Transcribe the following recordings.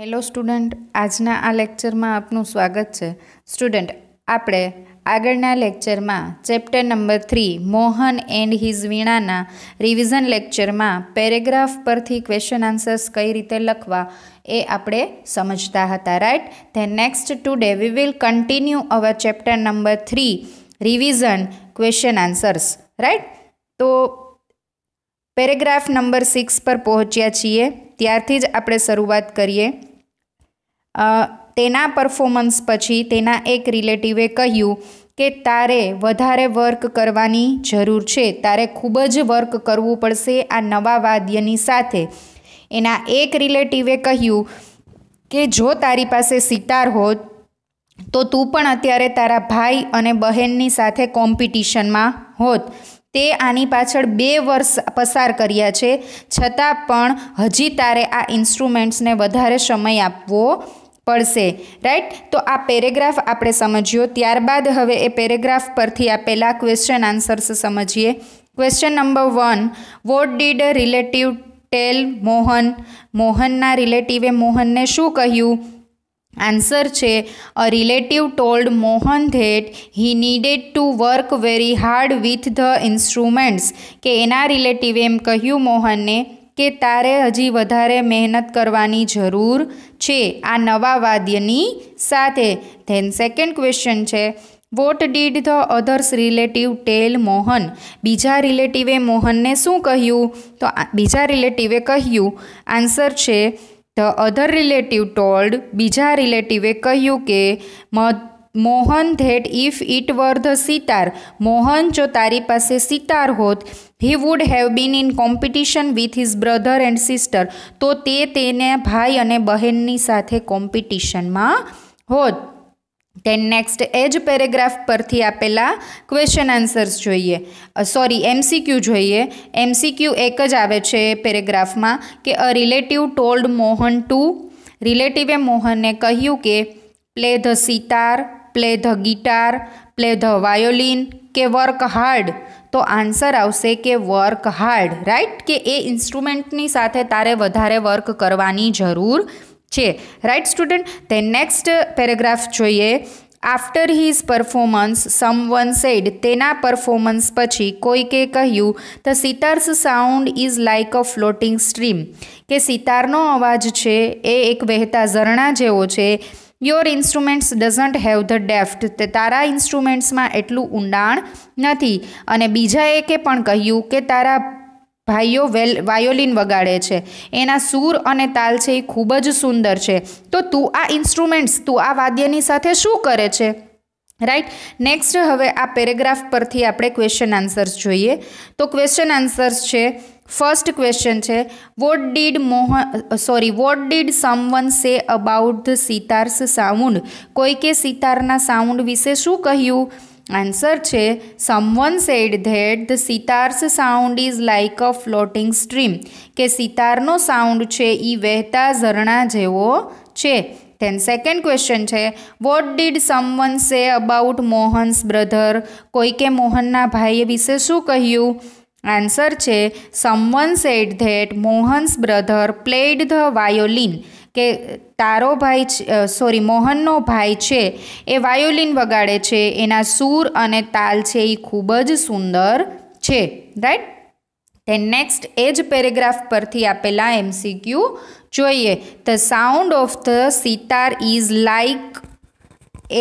Hello student આજના આ લેક્ચરમાં આપનું સ્વાગત છે સ્ટુડન્ટ આપણે આગળના લેક્ચરમાં chapter number three Mohan and his વીણાના રિવિઝન લેક્ચરમાં પેરેગ્રાફ પરથી ક્વેશ્ચન આન્સર્સ કઈ રીતે લખવા એ આપણે સમજતા હતા right then next today we will continue our chapter number three revision question answers right તો પેરેગ્રાફ નંબર સિક્સ પર પહોંચ્યા છીએ ત્યારથી જ આપણે શરૂઆત કરીએ તેના પરફોર્મન્સ પછી તેના એક રિલેટિવે કહ્યું કે તારે વધારે વર્ક કરવાની જરૂર છે તારે ખૂબ જ વર્ક કરવું પડશે આ નવા વાદ્યની સાથે એના એક રિલેટિવે કહ્યું કે જો તારી પાસે સિતાર હોત તો તું પણ અત્યારે તારા ભાઈ અને બહેનની સાથે કોમ્પિટિશનમાં હોત તે આની પાછળ બે વર્ષ પસાર કર્યા છે છતાં પણ હજી તારે આ ઇન્સ્ટ્રુમેન્ટ્સને વધારે સમય આપવો પડશે રાઈટ તો આ પેરેગ્રાફ આપણે સમજ્યો ત્યારબાદ હવે એ પેરેગ્રાફ પરથી આપેલા ક્વેશ્ચન આન્સર્સ સમજીએ question number one what did relative tell Mohan મોહનના રિલેટિવે મોહનને શું કહ્યું આન્સર છે a relative told Mohan that he needed to work very hard with the instruments કે એના રિલેટિવે એમ કહ્યું મોહનને કે તારે હજી વધારે મહેનત કરવાની જરૂર છે આ નવા વાદ્યની સાથે ધેન સેકન્ડ ક્વેશ્ચન છે what did the others relative tell Mohan બીજા રિલેટિવે મોહનને શું કહ્યું તો બીજા રિલેટિવે કહ્યું આન્સર છે ધ અધર રિલેટિવ ટોલ્ડ બીજા રિલેટિવે કહ્યું કે મધ Mohan that if it were the sitar Mohan જો તારી પાસે સિતાર હોત he would have been in competition with his brother and sister તો તે તેને ભાઈ અને બહેનની સાથે કોમ્પિટિશનમાં હોત તેન નેક્સ્ટ એ જ પેરેગ્રાફ પરથી આપેલા ક્વેશ્ચન આન્સર્સ જોઈએ સોરી એમસીક્યુ જોઈએ એમસીક્યુ એક જ આવે છે પેરેગ્રાફમાં કે a relative told Mohan to રિલેટિવે મોહનને કહ્યું કે play the sitar play the guitar play the violin કે વર્ક હાર્ડ તો આન્સર આવશે કે વર્ક હાર્ડ રાઈટ કે એ ઇન્સ્ટ્રુમેન્ટની સાથે તારે વધારે વર્ક કરવાની જરૂર છે રાઈટ સ્ટુડન્ટ તે નેક્સ્ટ પેરેગ્રાફ જોઈએ after his performance someone said તેના પરફોર્મન્સ પછી કોઈકે કહ્યું the sitar's sound is like a floating stream કે સિતારનો અવાજ છે એ એક વહેતા ઝરણા જેવો છે your instruments doesn't have the depth તે તારા ઇન્સ્ટ્રુમેન્ટ્સમાં એટલું ઊંડાણ નથી અને બીજા એકે પણ કહ્યું કે તારા ભાઈઓ વેલ વાયોલિન વગાડે છે એના સૂર અને તાલ છે એ ખૂબ જ સુંદર છે તો તું આ ઇન્સ્ટ્રુમેન્ટ્સ તું આ વાદ્યની સાથે શું કરે છે રાઈટ નેક્સ્ટ હવે આ પેરેગ્રાફ પરથી આપણે ક્વેશ્ચન આન્સર્સ જોઈએ તો ક્વેશ્ચન આન્સર્સ છે ફર્સ્ટ ક્વેશ્ચન છે what did Mohan sorry what did someone say about the sitar's sound કોઈકે સિતારના સાઉન્ડ વિશે શું કહ્યું આન્સર છે someone said that the sitar's sound is like a floating stream કે સિતારનો સાઉન્ડ છે એ વહેતા ઝરણા જેવો છે ધેન સેકન્ડ ક્વેશ્ચન છે what did someone say about Mohan's brother કોઈકે મોહનના ભાઈ વિશે શું કહ્યું આન્સર છે someone said that Mohan's brother played the violin કે તારો ભાઈ સોરી મોહનનો ભાઈ છે એ વાયોલિન વગાડે છે એના સૂર અને તાલ છે એ ખૂબ જ સુંદર છે રાઈટ તે નેક્સ્ટ એ જ પેરેગ્રાફ પરથી આપેલા એમસીક્યુ જોઈએ the sound of the sitar is like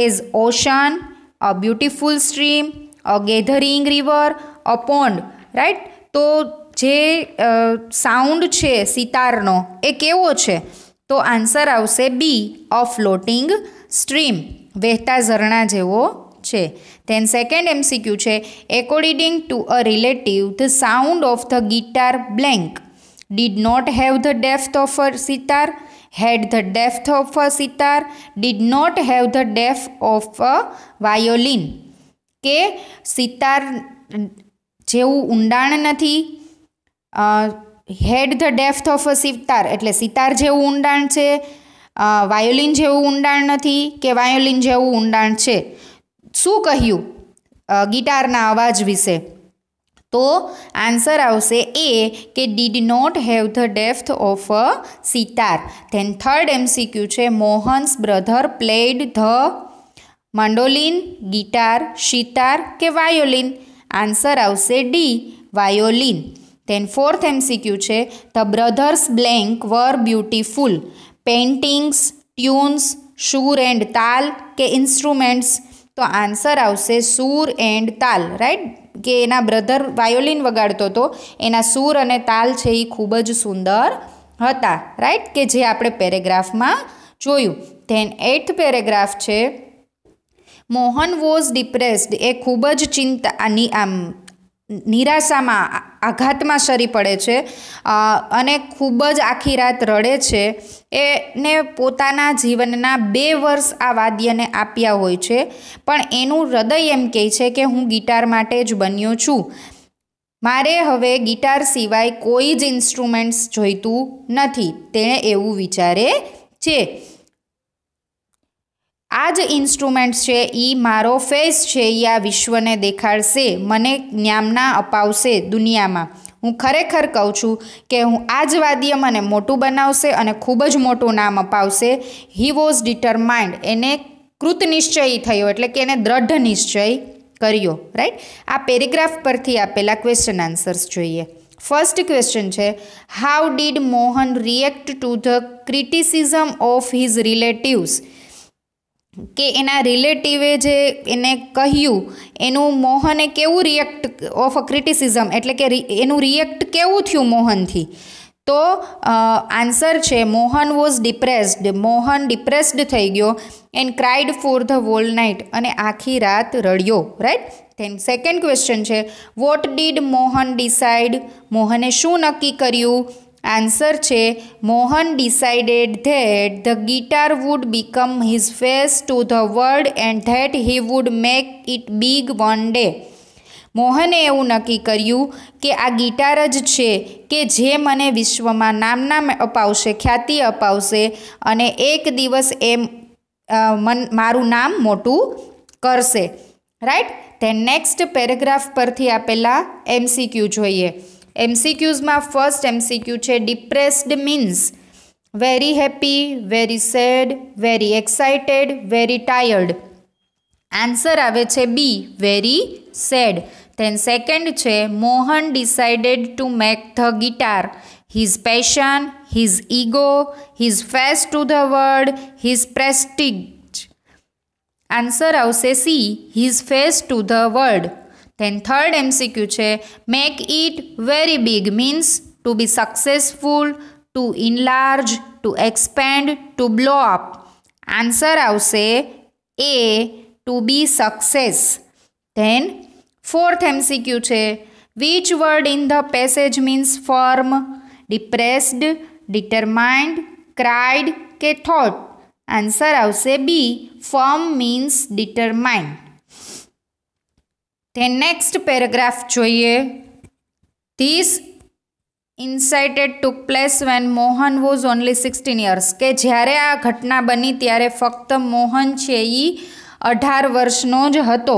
as ocean a beautiful stream a gathering river a pond right તો જે સાઉન્ડ છે સિતારનો એ કેવો છે તો આન્સર આવશે બી ઓફ ફ્લોટિંગ સ્ટ્રીમ વહેતા ઝરણા જેવો છે તેન સેકન્ડ એમસીક્યુ છે according to a relative the sound of the guitar blank did not have the depth of a sitar had the depth of a sitar did not have the depth of a violin કે સિતાર જેવું ઊંડાણ નથી had the depth of a sitar એટલે સિતાર જેવું ઊંડાણ છે violin જેવું ઊંડાણ નથી કે વાયોલિન જેવું ઊંડાણ છે શું કહ્યું ગિટારના અવાજ વિશે તો આન્સર આવશે એ કે did not have the depth of a sitar then third MCQ છે Mohan's brother played the mandolin guitar sitar કે વાયોલિન આન્સર આવશે D violin then fourth MCQ છે the brothers blank were beautiful paintings tunes sur and taal કે instruments તો answer આવશે સૂર and તાલ right કે એના બ્રધર વાયોલિન વગાડતો હતો એના સૂર અને તાલ છે એ ખૂબ જ સુંદર હતા રાઈટ કે જે આપણે પેરેગ્રાફમાં જોયું ધેન એઇથ પેરેગ્રાફ છે મોહન વોઝ ડિપ્રેસ્ડ એ ખૂબ જ ચિંતાની આમ નિરાશામાં આઘાતમાં સરી પડે છે અને ખૂબ જ આખી રાત રડે છે એને પોતાના જીવનના બે વર્ષ આ વાદ્યને આપ્યા હોય છે પણ એનું હૃદય એમ કહે છે કે હું ગિટાર માટે જ બન્યો છું મારે હવે ગિટાર સિવાય કોઈ જ ઇન્સ્ટ્રુમેન્ટ્સ જોઈતું નથી તેણે એવું વિચારે છે આ જ ઇન્સ્ટ્રુમેન્ટ્સ છે એ મારો ફેસ છે એ આ વિશ્વને દેખાડશે મને જ્ઞામના અપાવશે દુનિયામાં હું ખરેખર કહું છું કે હું આ જ વાદ્ય મને મોટું બનાવશે અને ખૂબ જ મોટું નામ અપાવશે હી વોઝ ડિટરમાઇન્ડ એને કૃત કૃતનિશ્ચયી થયો એટલે કે એને દ્રઢ નિશ્ચય કર્યો રાઈટ આ પેરેગ્રાફ પરથી આપેલા ક્વેશ્ચન આન્સર્સ જોઈએ ફર્સ્ટ ક્વેશ્ચન છે how did Mohan react to the criticism of his relatives કે એના રિલેટિવે જે એને કહ્યું એનું મોહને કેવું રિએક્ટ ઓફ અ ક્રિટિસિઝમ એટલે કે એનું રિએક્ટ કેવું થયું મોહનથી તો આન્સર છે Mohan was depressed Mohan depressed થઈ ગયો and cried for the whole night અને આખી રાત રડ્યો રાઈટ ધેન સેકન્ડ ક્વેશ્ચન છે વોટ ડીડ મોહન ડિસાઇડ મોહને શું નક્કી કર્યું આન્સર છે Mohan decided that the guitar would become his face to the world and that he would make it big one day મોહને એવું નક્કી કર્યું કે આ ગિટાર જ છે કે જે મને વિશ્વમાં નામના અપાવશે ખ્યાતિ અપાવશે અને એક દિવસ એ મન મારું નામ મોટું કરશે રાઈટ ધેન નેક્સ્ટ પેરેગ્રાફ પરથી આપેલા એમસીક્યુ જોઈએ એમસીક્યુઝમાં ફર્સ્ટ એમસીક્યુ છે depressed means very happy very sad very excited very tired answer આવે છે B very sad then second છે Mohan decided to make the guitar his passion his ego his face to the world his prestige answer આવશે C his face to the world Then third MCQ છે make it very big means to be successful, to enlarge, to expand, to blow up. Answer say A to be success. Then fourth MCQ છે which word in the passage means firm, depressed, determined, cried કે thought. Answer say B firm means determined. then next paragraph જોઈએ this incident took place when Mohan was only sixteen years કે જ્યારે આ ઘટના બની ત્યારે ફક્ત મોહન છે એ અઢાર વર્ષનો જ હતો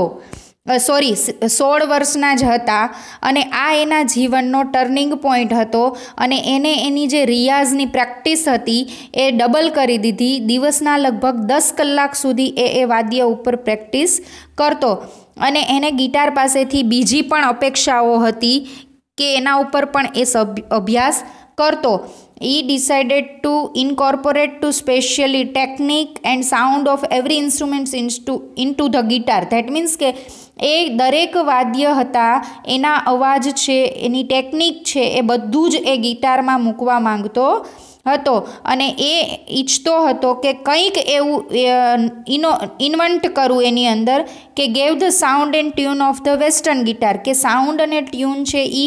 સોરી સોળ વર્ષના જ હતા અને આ એના જીવનનો ટર્નિંગ પોઈન્ટ હતો અને એને એની જે રિયાઝની પ્રેક્ટિસ હતી એ ડબલ કરી દીધી દિવસના લગભગ દસ કલાક સુધી એ એ વાદ્ય ઉપર પ્રેક્ટિસ કરતો અને એને ગિટાર પાસેથી બીજી પણ અપેક્ષાઓ હતી કે એના ઉપર પણ એ અભ્યાસ કરતો ઈ decided to incorporate to specially technique and sound of every instruments ઇન્સ્ટુ to the guitar that means કે એ દરેક વાદ્ય હતા એના અવાજ છે એની ટેકનિક છે એ બધું જ એ ગિટારમાં મૂકવા માંગતો હતો અને એ ઈચ્છતો હતો કે કંઈક એવું ઇનો ઇન્વન્ટ કરું એની અંદર કે gave the sound and tune of the western guitar કે સાઉન્ડ અને ટ્યુન છે એ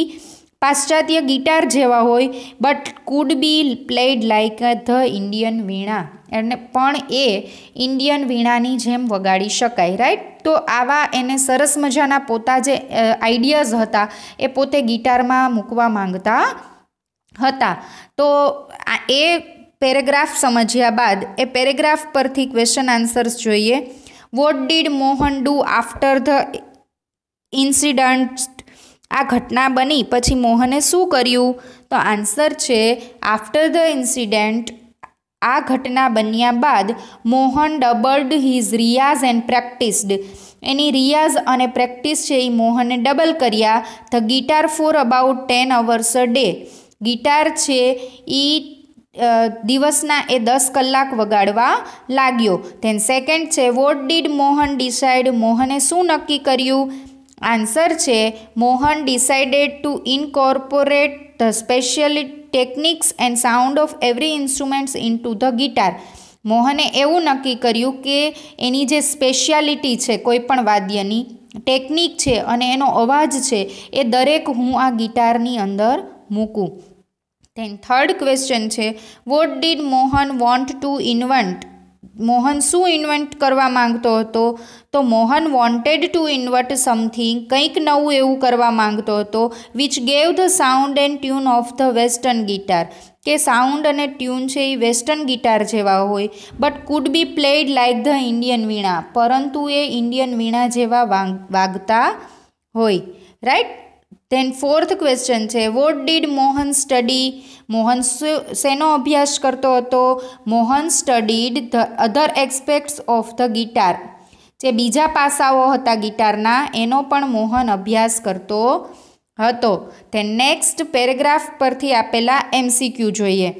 પાશ્ચાત્ય ગિટાર જેવા હોય but could be played like the Indian veena અને પણ એ ઇન્ડિયન વીણાની જેમ વગાડી શકાય રાઈટ તો આવા એને સરસ મજાના પોતા જે આઈડિયાઝ હતા એ પોતે ગિટારમાં મૂકવા માંગતા હતા તો એ પેરેગ્રાફ સમજ્યા બાદ એ પેરેગ્રાફ પરથી ક્વેશ્ચન આન્સર્સ જોઈએ what did Mohan do after the incident આ ઘટના બની પછી મોહને શું કર્યું તો આન્સર છે આફ્ટર ધ ઇન્સિડન્ટ આ ઘટના બન્યા બાદ Mohan doubled his riyaz and practised એની રિયાઝ અને પ્રેક્ટિસ છે એ મોહને ડબલ કર્યા the guitar for about ten hours a day guitar છે એ દિવસના એ દસ કલાક વગાડવા લાગ્યો ધેન સેકન્ડ છે વોટ ડીડ મોહન ડિસાઇડ મોહને શું નક્કી કર્યું આન્સર છે Mohan decided to incorporate the special techniques and sound of every instruments in to the guitar મોહને એવું નક્કી કર્યું કે એની જે સ્પેશિયાલિટી છે કોઈપણ વાદ્યની ટેકનિક છે અને એનો અવાજ છે એ દરેક હું આ ગિટારની અંદર મૂકું ધેન થર્ડ ક્વેશ્ચન છે what did Mohan want to invent Mohan શું ઇન્વેન્ટ કરવા માંગતો હતો તો Mohan wanted to invert something કંઈક નવું એવું કરવા માંગતો હતો which gave the sound and tune of the western guitar કે સાઉન્ડ અને ટ્યુન છે એ વેસ્ટર્ન ગિટાર જેવા હોય but could be played like the Indian veena પરંતુ એ ઇન્ડિયન વીણા જેવા વાગ વાગતા હોય રાઈટ ધેન ફોર્થ ક્વેશ્ચન છે what did Mohan study Mohan શેનો અભ્યાસ કરતો હતો Mohan studied the other aspects of the guitar જે બીજા પાસાઓ હતા ગિટારના એનો પણ મોહન અભ્યાસ કરતો હતો ધેન નેક્સ્ટ પેરેગ્રાફ પરથી આપેલા એમસીક્યુ જોઈએ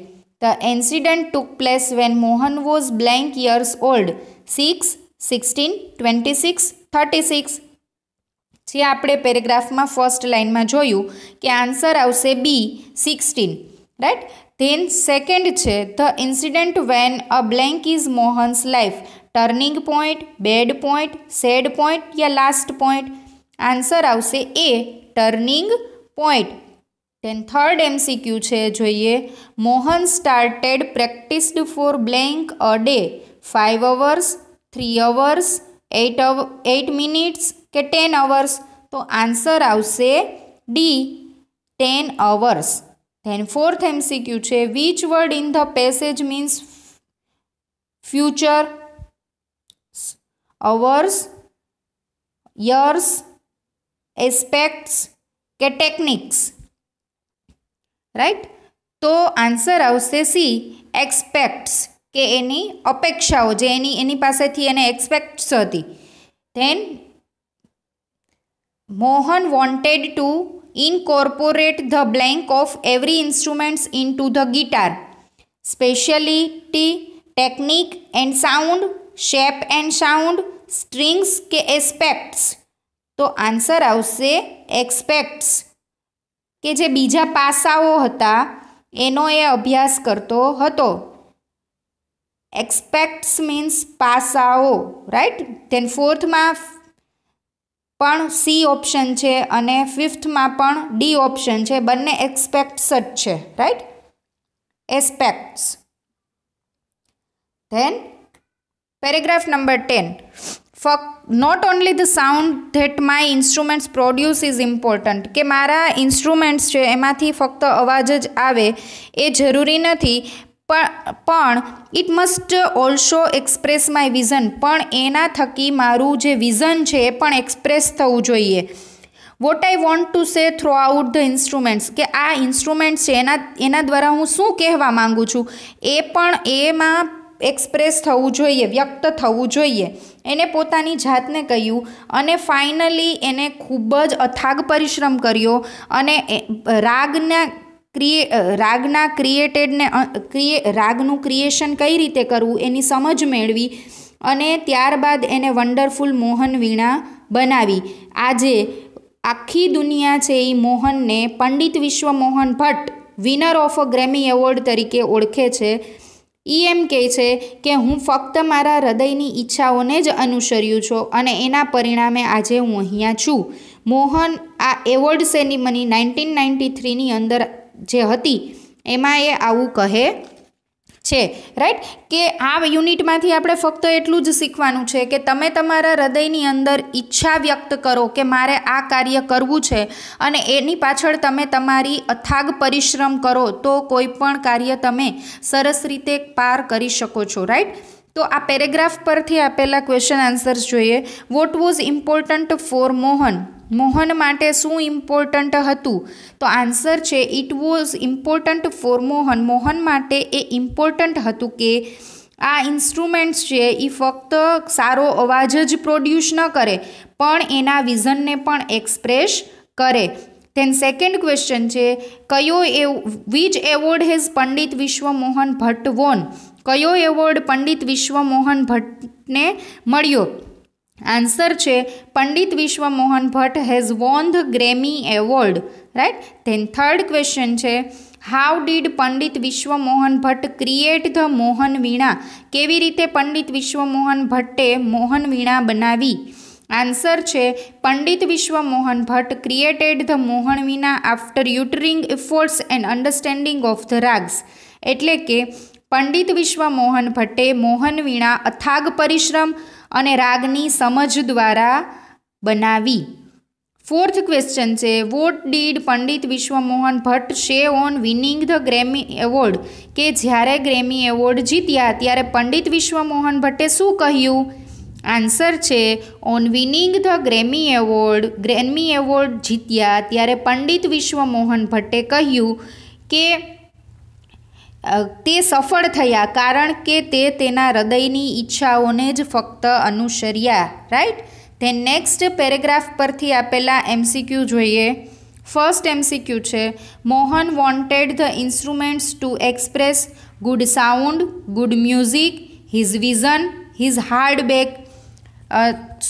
the incident took place when Mohan was blank years old six sixteen twenty six thirty six જે આપણે પેરેગ્રાફમાં ફર્સ્ટ લાઇનમાં જોયું કે આન્સર આવશે B sixteen right then second છે the incident when a blank is Mohan's life turning point bad point sad point યા last point answer આવશે A turning point then third MCQ છે જોઈએ Mohan started practised for blank a day five hours three hours eight hour eight minutes કે ten hours તો answer આવશે D ten hours then fourth MCQ છે which word in the passage means future hours years aspects કે techniques right તો answer આવશે C expects કે એની અપેક્ષાઓ જે એની એની પાસેથી એને એક્સપેક્ટ્સ હતી then Mohan wanted to incorporate the blank of every instruments into the guitar. Speciality, technique and sound, shape and sound, strings કે aspects. તો આન્સર આવશે એક્સપેક્ટ્સ કે જે બીજા પાસાઓ હતા એનો એ અભ્યાસ કરતો હતો એક્સપેક્ટ્સ મીન્સ પાસાઓ રાઈટ ધેન ફોર્થમાં પણ સી ઓપ્શન છે અને ફિફ્થમાં પણ ડી ઓપ્શન છે બંને એક્સપેક્ટ્સ જ છે right aspects then paragraph number ten ફક not only the sound that my instruments produce is important કે મારા ઇન્સ્ટ્રુમેન્ટ્સ છે એમાંથી ફક્ત અવાજ જ આવે એ જરૂરી નથી પણ it must also express my vision પણ એના થકી મારું જે વિઝન છે એ પણ એક્સપ્રેસ થવું જોઈએ what I want to say throughout the instruments કે આ ઇન્સ્ટ્રુમેન્ટ્સ છે એના એના દ્વારા હું શું કહેવા માગું છું એ પણ એમાં એક્સપ્રેસ થવું જોઈએ વ્યક્ત થવું જોઈએ એને પોતાની જાતને કહ્યું અને ફાઇનલી એને ખૂબ જ અથાગ પરિશ્રમ કર્યો અને રાગના ક્રિએ રાગના ક્રિએટેડને ક્રિએ રાગનું ક્રિએશન કઈ રીતે કરવું એની સમજ મેળવી અને ત્યારબાદ એને વન્ડરફુલ મોહન વીણા બનાવી આજે આખી દુનિયા છે એ મોહનને Pandit Vishwa Mohan Bhatt winner of a Grammy award તરીકે ઓળખે છે એ એમ કહે છે કે હું ફક્ત મારા હૃદયની ઈચ્છાઓને જ અનુસર્યું છું અને એના પરિણામે આજે હું અહીંયા છું મોહન આ એવોર્ડ સેરેમની નાઇન્ટીન નાઇન્ટી થ્રીની અંદર જે હતી એમાં એ આવું કહે છે રાઈટ કે આ યુનિટમાંથી આપણે ફક્ત એટલું જ શીખવાનું છે કે તમે તમારા હૃદયની અંદર ઈચ્છા વ્યક્ત કરો કે મારે આ કાર્ય કરવું છે અને એની પાછળ તમે તમારી અથાગ પરિશ્રમ કરો તો કોઈ પણ કાર્ય તમે સરસ રીતે પાર કરી શકો છો રાઈટ તો આ પેરેગ્રાફ પરથી આપેલા ક્વેશ્ચન આન્સર્સ જોઈએ what was important for Mohan Mohan માટે શું ઇમ્પોર્ટન્ટ હતું તો આન્સર છે it was important for Mohan Mohan માટે એ ઇમ્પોર્ટન્ટ હતું કે આ ઇન્સ્ટ્રુમેન્ટ્સ છે એ ફક્ત સારો અવાજ જ પ્રોડ્યુસ ન કરે પણ એના વિઝનને પણ એક્સપ્રેસ કરે તેન સેકન્ડ ક્વેશ્ચન છે કયો એ which award has Pandit Vishwamohan Bhatt won કયો એવોર્ડ પંડિત વિશ્વમોહન ભટ્ટને મળ્યો આન્સર છે Pandit Vishwamohan Bhatt has won the Grammy award right then third question છે how did Pandit Vishwamohan Bhatt create the Mohan veena કેવી રીતે પંડિત વિશ્વમોહન ભટ્ટે મોહન વીણા બનાવી આન્સર છે Pandit Vishwamohan Bhatt created the Mohan veena after untiring efforts and understanding of the ragas એટલે કે પંડિત વિશ્વમોહન ભટ્ટે મોહન વીણા અથાગ પરિશ્રમ અને રાગની સમજ દ્વારા બનાવી ફોર્થ ક્વેશ્ચન છે what did Pandit Vishwamohan Bhatt say on winning the Grammy award કે જ્યારે ગ્રેમી એવોર્ડ જીત્યા ત્યારે પંડિત વિશ્વમોહન ભટ્ટે શું કહ્યું આન્સર છે on winning the Grammy award Grammy award જીત્યા ત્યારે પંડિત વિશ્વમોહન ભટ્ટે કહ્યું કે તે સફળ થયા કારણ કે તે તેના હૃદયની ઈચ્છાઓને જ ફક્ત અનુસર્યા રાઈટ તે નેક્સ્ટ પેરેગ્રાફ પરથી આપેલા એમસીક્યુ જોઈએ ફર્સ્ટ એમસીક્યુ છે Mohan wanted the instruments to express good sound good music his vision his hard back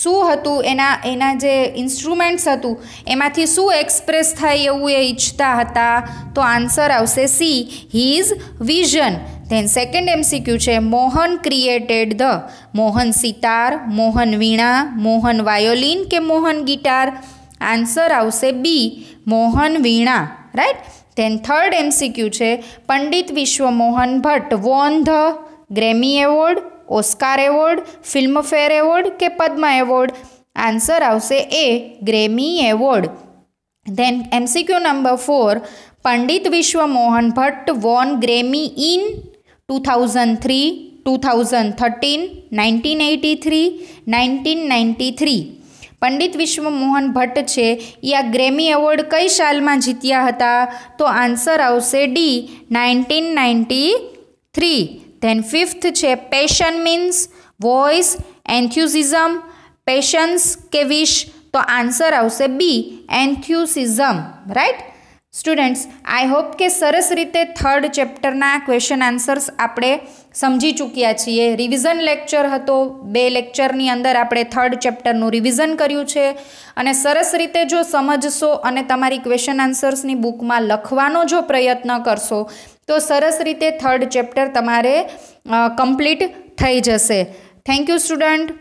શું હતું એના એના જે ઇન્સ્ટ્રુમેન્ટ્સ હતું એમાંથી શું એક્સપ્રેસ થાય એવું એ ઈચ્છતા હતા તો આન્સર આવશે C his vision then second MCQ છે Mohan created the Mohan sitar Mohan veena Mohan violin કે મોહન ગિટાર આન્સર આવશે B Mohan veena right then third MCQ છે Pandit Vishwamohan Bhatt won the Grammy award Oscar award Filmfare award કે પદ્મ એવોર્ડ આન્સર આવશે A Grammy award then MCQ number four Pandit Vishwa Mohan Bhatt won Grammy in two thousand three two thousand thirteen nineteen eighty three nineteen ninety three Pandit Vishwa Mohan Bhatt છે એ આ Grammy award કઈ સાલમાં જીત્યા હતા તો answer આવશે D nineteen ninety three then fifth છે passion means voice enthusiasm patience કે વિશ તો આન્સર આવશે B enthusiasm right students I hope કે સરસ રીતે થર્ડ ચેપ્ટરના ક્વેશ્ચન આન્સર્સ આપણે સમજી ચૂક્યા છીએ રિવિઝન લેક્ચર હતો બે લેક્ચરની અંદર આપણે થર્ડ ચેપ્ટરનું રિવિઝન કર્યું છે અને સરસ રીતે જો સમજશો અને તમારી ક્વેશ્ચન આન્સર્સની બુકમાં લખવાનો જો પ્રયત્ન કરશો તો સરસ રીતે થર્ડ ચેપ્ટર તમારે કમ્પ્લીટ થઈ જશે થેન્ક યુ સ્ટુડન્ટ